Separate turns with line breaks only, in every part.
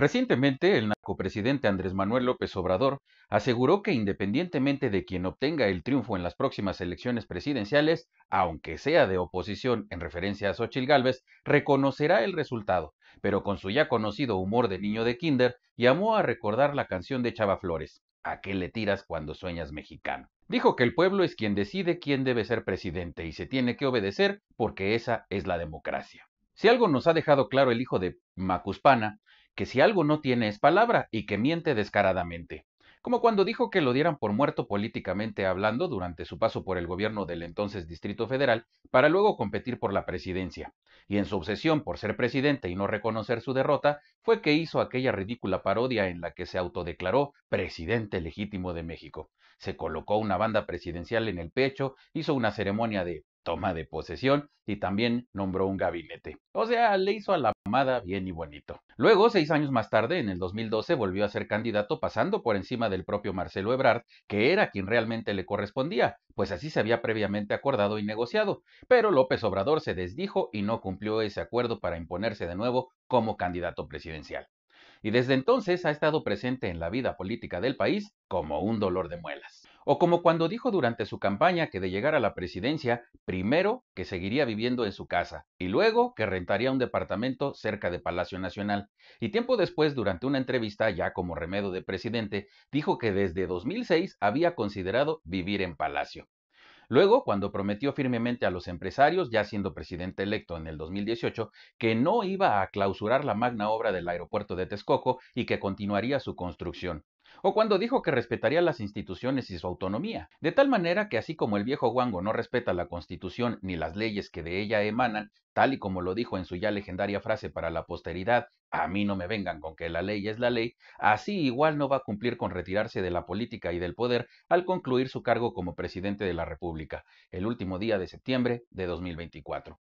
Recientemente, el narcopresidente Andrés Manuel López Obrador aseguró que independientemente de quien obtenga el triunfo en las próximas elecciones presidenciales, aunque sea de oposición en referencia a Xochitl Gálvez, reconocerá el resultado, pero con su ya conocido humor de niño de kinder, llamó a recordar la canción de Chava Flores, ¿A qué le tiras cuando sueñas mexicano? Dijo que el pueblo es quien decide quién debe ser presidente y se tiene que obedecer porque esa es la democracia. Si algo nos ha dejado claro el hijo de Macuspana que si algo no tiene es palabra y que miente descaradamente. Como cuando dijo que lo dieran por muerto políticamente hablando durante su paso por el gobierno del entonces Distrito Federal para luego competir por la presidencia. Y en su obsesión por ser presidente y no reconocer su derrota fue que hizo aquella ridícula parodia en la que se autodeclaró presidente legítimo de México. Se colocó una banda presidencial en el pecho, hizo una ceremonia de toma de posesión y también nombró un gabinete. O sea, le hizo a la mamada bien y bonito. Luego, seis años más tarde, en el 2012, volvió a ser candidato pasando por encima del propio Marcelo Ebrard, que era quien realmente le correspondía, pues así se había previamente acordado y negociado. Pero López Obrador se desdijo y no cumplió ese acuerdo para imponerse de nuevo como candidato presidencial y desde entonces ha estado presente en la vida política del país como un dolor de muelas o como cuando dijo durante su campaña que de llegar a la presidencia, primero que seguiría viviendo en su casa y luego que rentaría un departamento cerca de Palacio Nacional. Y tiempo después, durante una entrevista ya como remedo de presidente, dijo que desde 2006 había considerado vivir en Palacio. Luego, cuando prometió firmemente a los empresarios, ya siendo presidente electo en el 2018, que no iba a clausurar la magna obra del aeropuerto de Texcoco y que continuaría su construcción o cuando dijo que respetaría las instituciones y su autonomía, de tal manera que así como el viejo Wango no respeta la Constitución ni las leyes que de ella emanan, tal y como lo dijo en su ya legendaria frase para la posteridad, a mí no me vengan con que la ley es la ley, así igual no va a cumplir con retirarse de la política y del poder al concluir su cargo como presidente de la República, el último día de septiembre de 2024.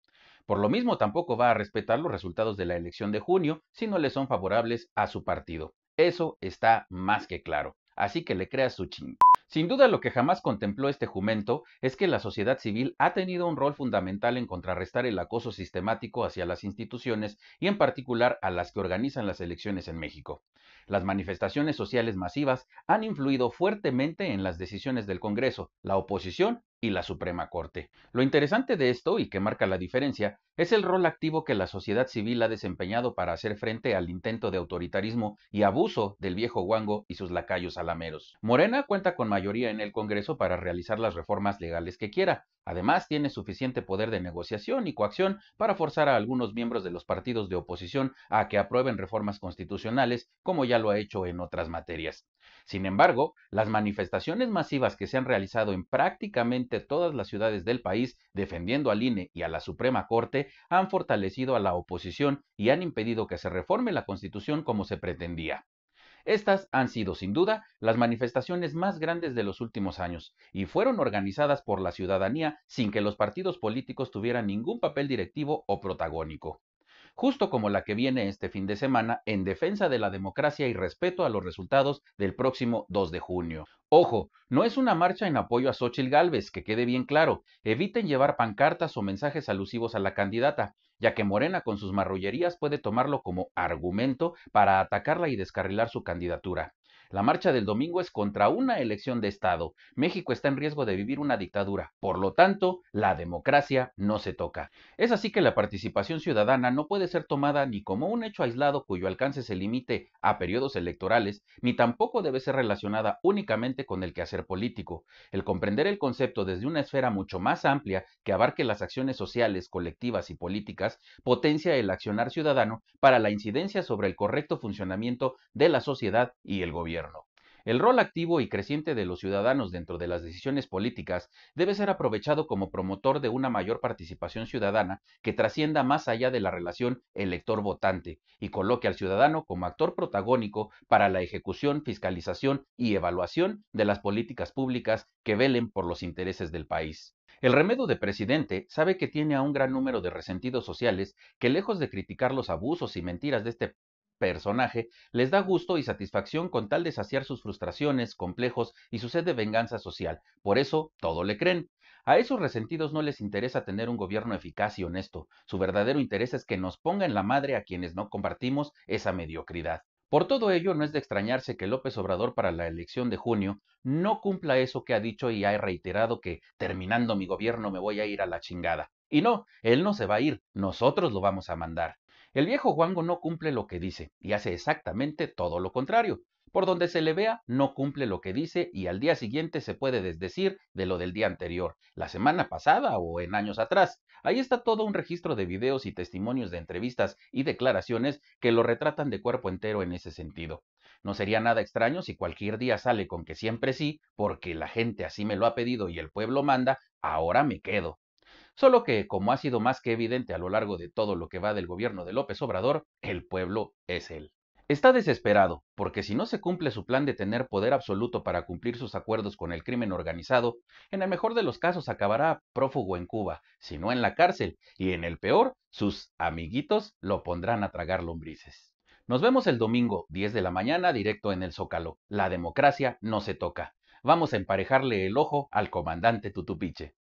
Por lo mismo tampoco va a respetar los resultados de la elección de junio si no le son favorables a su partido. Eso está más que claro. Así que le creas su ching sin duda lo que jamás contempló este jumento es que la sociedad civil ha tenido un rol fundamental en contrarrestar el acoso sistemático hacia las instituciones y en particular a las que organizan las elecciones en México. Las manifestaciones sociales masivas han influido fuertemente en las decisiones del Congreso, la oposición y la Suprema Corte. Lo interesante de esto, y que marca la diferencia, es el rol activo que la sociedad civil ha desempeñado para hacer frente al intento de autoritarismo y abuso del viejo Huango y sus lacayos alameros. Morena cuenta con mayoría en el Congreso para realizar las reformas legales que quiera. Además, tiene suficiente poder de negociación y coacción para forzar a algunos miembros de los partidos de oposición a que aprueben reformas constitucionales, como ya lo ha hecho en otras materias. Sin embargo, las manifestaciones masivas que se han realizado en prácticamente todas las ciudades del país defendiendo al INE y a la Suprema Corte han fortalecido a la oposición y han impedido que se reforme la Constitución como se pretendía. Estas han sido, sin duda, las manifestaciones más grandes de los últimos años, y fueron organizadas por la ciudadanía sin que los partidos políticos tuvieran ningún papel directivo o protagónico justo como la que viene este fin de semana en defensa de la democracia y respeto a los resultados del próximo 2 de junio. Ojo, no es una marcha en apoyo a Xochitl Gálvez, que quede bien claro. Eviten llevar pancartas o mensajes alusivos a la candidata, ya que Morena con sus marrullerías puede tomarlo como argumento para atacarla y descarrilar su candidatura. La marcha del domingo es contra una elección de Estado. México está en riesgo de vivir una dictadura. Por lo tanto, la democracia no se toca. Es así que la participación ciudadana no puede ser tomada ni como un hecho aislado cuyo alcance se limite a periodos electorales, ni tampoco debe ser relacionada únicamente con el quehacer político. El comprender el concepto desde una esfera mucho más amplia que abarque las acciones sociales, colectivas y políticas, potencia el accionar ciudadano para la incidencia sobre el correcto funcionamiento de la sociedad y el gobierno. El rol activo y creciente de los ciudadanos dentro de las decisiones políticas debe ser aprovechado como promotor de una mayor participación ciudadana que trascienda más allá de la relación elector-votante y coloque al ciudadano como actor protagónico para la ejecución, fiscalización y evaluación de las políticas públicas que velen por los intereses del país. El remedo de presidente sabe que tiene a un gran número de resentidos sociales que lejos de criticar los abusos y mentiras de este personaje les da gusto y satisfacción con tal de saciar sus frustraciones, complejos y su sed de venganza social. Por eso, todo le creen. A esos resentidos no les interesa tener un gobierno eficaz y honesto. Su verdadero interés es que nos ponga en la madre a quienes no compartimos esa mediocridad. Por todo ello, no es de extrañarse que López Obrador para la elección de junio no cumpla eso que ha dicho y ha reiterado que terminando mi gobierno me voy a ir a la chingada. Y no, él no se va a ir, nosotros lo vamos a mandar. El viejo Juango no cumple lo que dice y hace exactamente todo lo contrario. Por donde se le vea, no cumple lo que dice y al día siguiente se puede desdecir de lo del día anterior, la semana pasada o en años atrás. Ahí está todo un registro de videos y testimonios de entrevistas y declaraciones que lo retratan de cuerpo entero en ese sentido. No sería nada extraño si cualquier día sale con que siempre sí, porque la gente así me lo ha pedido y el pueblo manda, ahora me quedo. Solo que, como ha sido más que evidente a lo largo de todo lo que va del gobierno de López Obrador, el pueblo es él. Está desesperado, porque si no se cumple su plan de tener poder absoluto para cumplir sus acuerdos con el crimen organizado, en el mejor de los casos acabará prófugo en Cuba, si no en la cárcel, y en el peor, sus amiguitos lo pondrán a tragar lombrices. Nos vemos el domingo, 10 de la mañana, directo en el Zócalo. La democracia no se toca. Vamos a emparejarle el ojo al comandante Tutupiche.